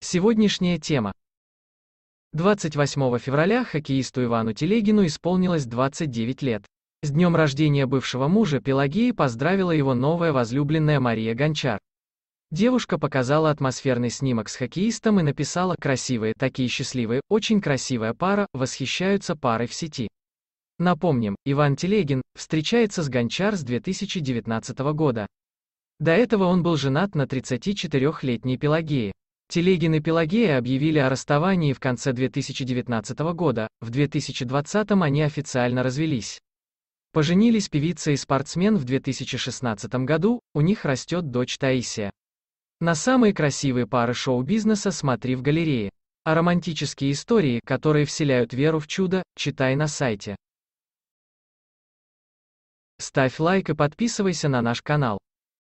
Сегодняшняя тема. 28 февраля хоккеисту Ивану Телегину исполнилось 29 лет. С днем рождения бывшего мужа Пелагеи поздравила его новая возлюбленная Мария Гончар. Девушка показала атмосферный снимок с хоккеистом и написала «Красивые, такие счастливые, очень красивая пара, восхищаются парой в сети». Напомним, Иван Телегин встречается с Гончар с 2019 года. До этого он был женат на 34-летней Пелагее. Телегин и Пелагея объявили о расставании в конце 2019 года, в 2020 они официально развелись. Поженились певица и спортсмен в 2016 году, у них растет дочь Таисия. На самые красивые пары шоу-бизнеса смотри в галерее. А романтические истории, которые вселяют веру в чудо, читай на сайте. Ставь лайк и подписывайся на наш канал.